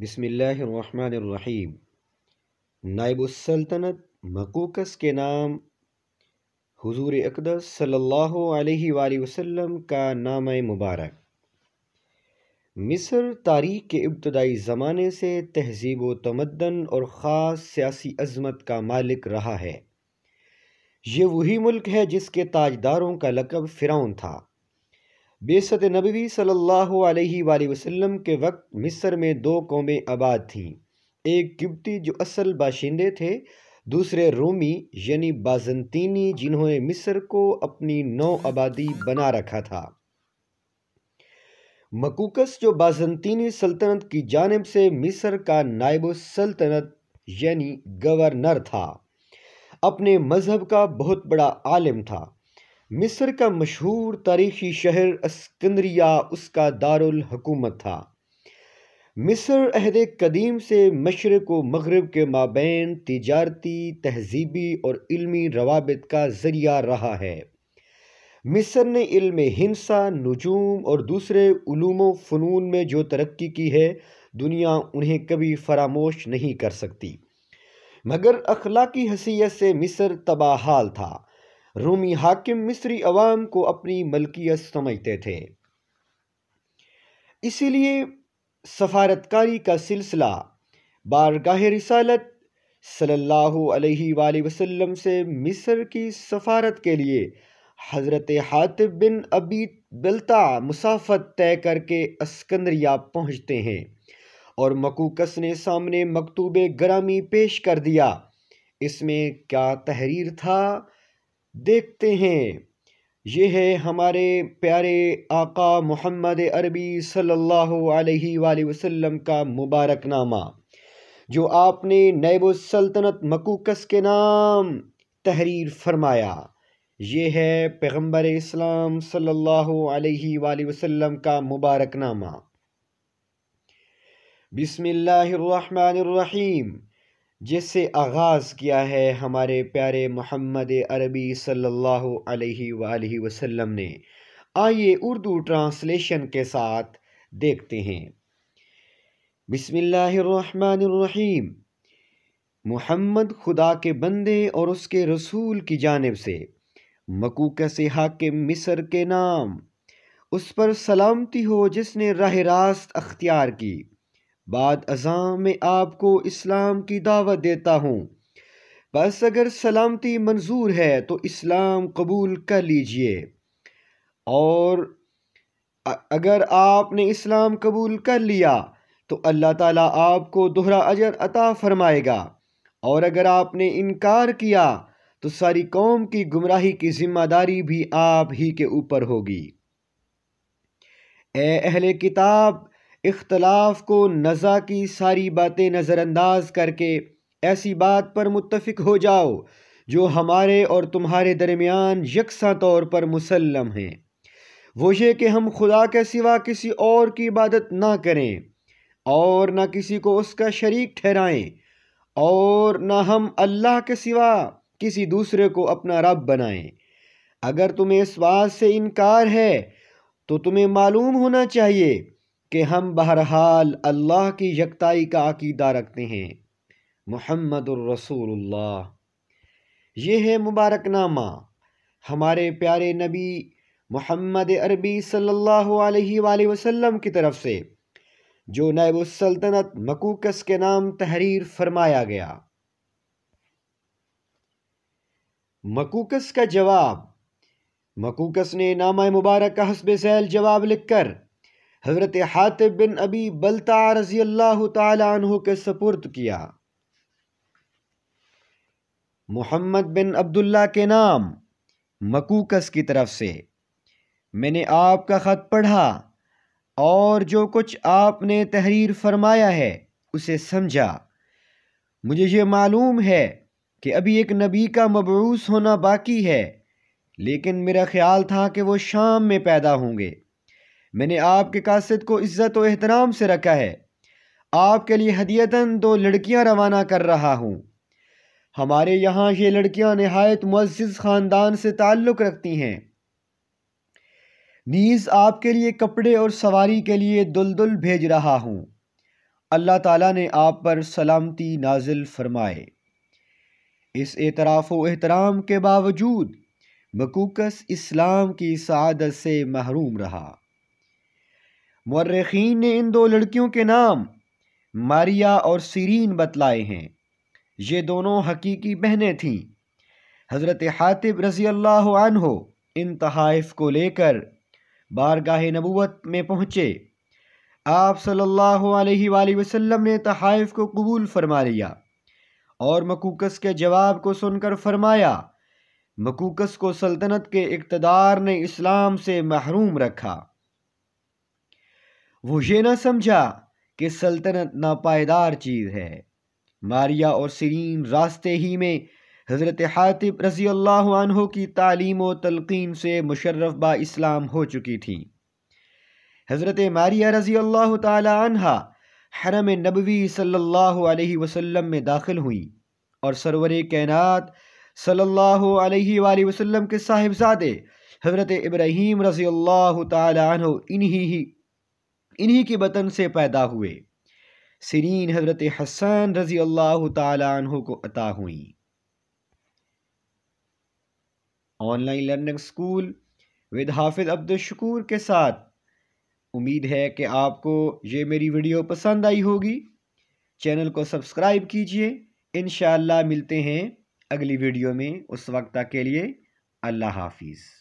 بسم اللہ الرحمن الرحیم نائب السلطنت مکوکس کے نام حضور اقدس صلی اللہ علیہ وآلہ وسلم کا نام مبارک مصر تاریخ کے ابتدائی زمانے سے تہذیب و تمدن اور خاص سیاسی عظمت کا مالک رہا ہے یہ وہی ملک ہے جس کے تاجداروں کا لقب فرعون تھا بیست نبوی صلی اللہ علیہ وآلہ وسلم کے وقت مصر میں دو قومیں آباد تھیں ایک کبتی جو اصل باشندے تھے دوسرے رومی یعنی بازنطینی جنہوں نے مصر کو اپنی نو آبادی بنا رکھا تھا مکوکس جو بازنطینی سلطنت کی جانب سے مصر کا نائب السلطنت سلطنت یعنی گورنر تھا اپنے مذہب کا بہت بڑا عالم تھا مصر کا مشہور تاریخی شہر اسکندریہ اس کا دارالحکومت تھا مصر عہد قدیم سے مشرق و مغرب کے مابین تجارتی تہذیبی اور علمی روابط کا ذریعہ رہا ہے مصر نے علم ہنسا نجوم اور دوسرے علوم و فنون میں جو ترقی کی ہے دنیا انہیں کبھی فراموش نہیں کر سکتی مگر اخلاقی حیثیت سے مصر تباہ حال تھا رومی حاکم مصری عوام کو اپنی ملکیت سمجھتے تھے اسی لیے سفارتکاری کا سلسلہ بارگاہ رسالت صلی اللہ علیہ وآلہ وسلم سے مصر کی سفارت کے لیے حضرت حاطب بن ابی بلتا مسافت طے کر کے اسکندریہ پہنچتے ہیں اور مکوکس نے سامنے مکتوب گرامی پیش کر دیا اس میں کیا تحریر تھا دیکھتے ہیں یہ ہے ہمارے پیارے آقا محمد عربی صلی اللہ علیہ وآلہ وسلم کا مبارک نامہ جو آپ نے نیب السلطنت مکوکس کے نام تحریر فرمایا یہ ہے پیغمبر اسلام صلی اللہ علیہ وآلہ وسلم کا مبارک نامہ بسم اللہ الرحمن الرحیم جس سے آغاز کیا ہے ہمارے پیارے محمد عربی صلی اللہ علیہ وآلہ وسلم نے آئیے اردو ٹرانسلیشن کے ساتھ دیکھتے ہیں بسم اللہ الرحمن الرحیم محمد خدا کے بندے اور اس کے رسول کی جانب سے مکوکہ سے حاکم مصر کے نام اس پر سلامتی ہو جس نے راہ راست اختیار کی بعد ازاں میں آپ کو اسلام کی دعوت دیتا ہوں بس اگر سلامتی منظور ہے تو اسلام قبول کر لیجئے اور اگر آپ نے اسلام قبول کر لیا تو اللہ تعالیٰ آپ کو دوہرا اجر عطا فرمائے گا اور اگر آپ نے انکار کیا تو ساری قوم کی گمراہی کی ذمہ داری بھی آپ ہی کے اوپر ہوگی اے اہل کتاب اختلاف کو نزا کی ساری باتیں نظر انداز کر کے ایسی بات پر متفق ہو جاؤ جو ہمارے اور تمہارے درمیان یکساں طور پر مسلم ہیں وہ یہ کہ ہم خدا کے سوا کسی اور کی عبادت نہ کریں اور نہ کسی کو اس کا شریک ٹھہرائیں اور نہ ہم اللہ کے سوا کسی دوسرے کو اپنا رب بنائیں اگر تمہیں اس واضح سے انکار ہے تو تمہیں معلوم ہونا چاہیے کہ ہم بہرحال اللہ کی یکتائی کا عقیدہ رکھتے ہیں محمد الرسول اللہ یہ ہے مبارک نامہ ہمارے پیارے نبی محمد عربی صلی اللہ علیہ وآلہ وسلم کی طرف سے جو نیب السلطنت مکوکس کے نام تحریر فرمایا گیا مکوکس کا جواب مکوکس نے نامہ مبارک کا حسب سیل جواب لکھ کر حضرت حاتب بن ابی بلتا رضی اللہ تعالی عنہ کے سپرد کیا محمد بن عبداللہ کے نام مکوکس کی طرف سے میں نے آپ کا خط پڑھا اور جو کچھ آپ نے تحریر فرمایا ہے اسے سمجھا مجھے یہ معلوم ہے کہ ابھی ایک نبی کا مبعوث ہونا باقی ہے لیکن میرا خیال تھا کہ وہ شام میں پیدا ہوں گے میں نے آپ کے قاصد کو عزت و احترام سے رکھا ہے آپ کے لیے ہدیتاً دو لڑکیاں روانہ کر رہا ہوں ہمارے یہاں یہ لڑکیاں نہایت معزز خاندان سے تعلق رکھتی ہیں نیز آپ کے لیے کپڑے اور سواری کے لیے دلدل بھیج رہا ہوں اللہ تعالیٰ نے آپ پر سلامتی نازل فرمائے اس اعتراف و احترام کے باوجود مکوکس اسلام کی سعادت سے محروم رہا مورخین نے ان دو لڑکیوں کے نام ماریا اور سیرین بتلائے ہیں یہ دونوں حقیقی بہنیں تھیں حضرت حاطب رضی اللہ عنہ ان تحائف کو لے کر بارگاہ نبوت میں پہنچے آپ صلی اللہ علیہ وآلہ وسلم نے تحائف کو قبول فرما لیا اور مکوکس کے جواب کو سن کر فرمایا مکوکس کو سلطنت کے اقتدار نے اسلام سے محروم رکھا وہ یہ نہ سمجھا کہ سلطنت ناپائیدار چیز ہے ماریا اور سرین راستے ہی میں حضرت حاطب رضی اللہ عنہ کی تعلیم و تلقین سے مشرف با اسلام ہو چکی تھیں حضرت ماریہ رضی اللہ تعالی عنہ حرم نبوی صلی اللہ علیہ وسلم میں داخل ہوئیں اور سرور کائنات صلی اللہ علیہ وآلہ وسلم کے صاحبزادے حضرت ابراہیم رضی اللہ تعالی عنہ انہی ہی انہی کے بطن سے پیدا ہوئے حضرت حسن رضی اللہ تعالیٰ ود حافظ عبد الشکور کے ساتھ امید ہے کہ آپ کو یہ میری ویڈیو پسند آئی ہوگی چینل کو سبسکرائب کیجئے انشاءاللہ ملتے ہیں اگلی ویڈیو میں اس وقت تک کے لیے اللہ حافظ